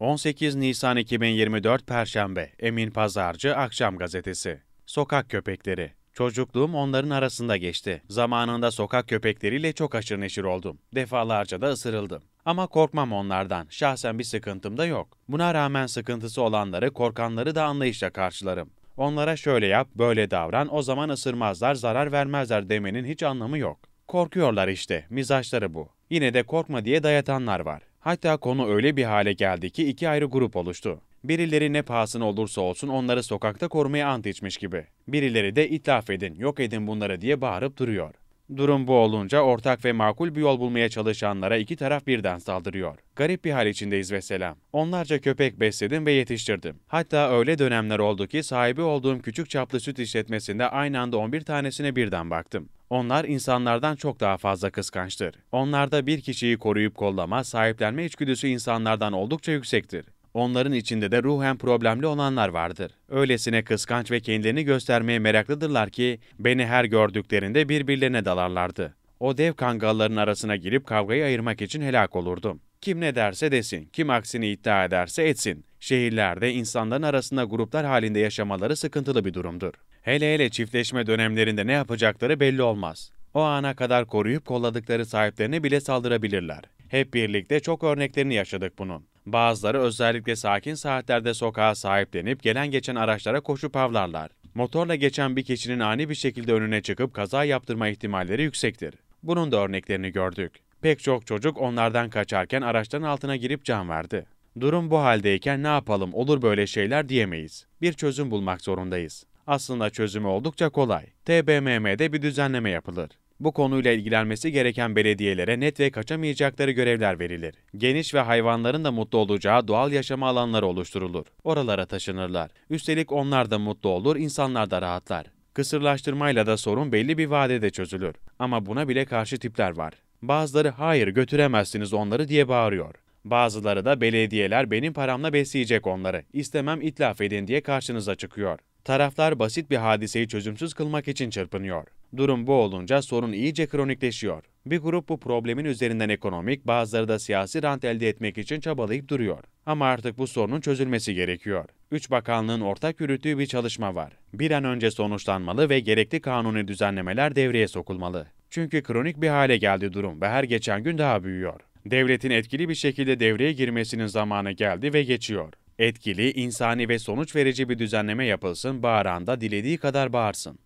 18 Nisan 2024 Perşembe, Emin Pazarcı, Akşam Gazetesi. Sokak köpekleri. Çocukluğum onların arasında geçti. Zamanında sokak köpekleriyle çok aşırı neşir oldum. Defalarca da ısırıldım. Ama korkmam onlardan. Şahsen bir sıkıntım da yok. Buna rağmen sıkıntısı olanları, korkanları da anlayışla karşılarım. Onlara şöyle yap, böyle davran, o zaman ısırmazlar, zarar vermezler demenin hiç anlamı yok. Korkuyorlar işte, mizaçları bu. Yine de korkma diye dayatanlar var. Hatta konu öyle bir hale geldi ki iki ayrı grup oluştu. Birileri ne pahasına olursa olsun onları sokakta korumaya ant içmiş gibi. Birileri de itlaf edin, yok edin bunları diye bağırıp duruyor. Durum bu olunca ortak ve makul bir yol bulmaya çalışanlara iki taraf birden saldırıyor. Garip bir hal içindeyiz ve selam. Onlarca köpek besledim ve yetiştirdim. Hatta öyle dönemler oldu ki sahibi olduğum küçük çaplı süt işletmesinde aynı anda 11 tanesine birden baktım. Onlar insanlardan çok daha fazla kıskançtır. Onlarda bir kişiyi koruyup kollama, sahiplenme içgüdüsü insanlardan oldukça yüksektir. Onların içinde de ruhen problemli olanlar vardır. Öylesine kıskanç ve kendilerini göstermeye meraklıdırlar ki beni her gördüklerinde birbirlerine dalarlardı. O dev kangalların arasına girip kavgayı ayırmak için helak olurdum. Kim ne derse desin, kim aksini iddia ederse etsin. Şehirlerde insanların arasında gruplar halinde yaşamaları sıkıntılı bir durumdur. Hele hele çiftleşme dönemlerinde ne yapacakları belli olmaz. O ana kadar koruyup kolladıkları sahiplerine bile saldırabilirler. Hep birlikte çok örneklerini yaşadık bunun. Bazıları özellikle sakin saatlerde sokağa sahiplenip gelen geçen araçlara koşup avlarlar. Motorla geçen bir kişinin ani bir şekilde önüne çıkıp kaza yaptırma ihtimalleri yüksektir. Bunun da örneklerini gördük. Pek çok çocuk onlardan kaçarken araçların altına girip can verdi. Durum bu haldeyken ne yapalım olur böyle şeyler diyemeyiz. Bir çözüm bulmak zorundayız. Aslında çözümü oldukça kolay. TBMM'de bir düzenleme yapılır. Bu konuyla ilgilenmesi gereken belediyelere net ve kaçamayacakları görevler verilir. Geniş ve hayvanların da mutlu olacağı doğal yaşama alanları oluşturulur. Oralara taşınırlar. Üstelik onlar da mutlu olur, insanlar da rahatlar. Kısırlaştırmayla da sorun belli bir vadede çözülür. Ama buna bile karşı tipler var. Bazıları hayır götüremezsiniz onları diye bağırıyor. Bazıları da belediyeler benim paramla besleyecek onları. İstemem itlaf edin diye karşınıza çıkıyor. Taraflar basit bir hadiseyi çözümsüz kılmak için çırpınıyor. Durum bu olunca sorun iyice kronikleşiyor. Bir grup bu problemin üzerinden ekonomik, bazıları da siyasi rant elde etmek için çabalayıp duruyor. Ama artık bu sorunun çözülmesi gerekiyor. Üç bakanlığın ortak yürüttüğü bir çalışma var. Bir an önce sonuçlanmalı ve gerekli kanuni düzenlemeler devreye sokulmalı. Çünkü kronik bir hale geldi durum ve her geçen gün daha büyüyor. Devletin etkili bir şekilde devreye girmesinin zamanı geldi ve geçiyor. Etkili, insani ve sonuç verici bir düzenleme yapılsın, bağıran da dilediği kadar bağırsın.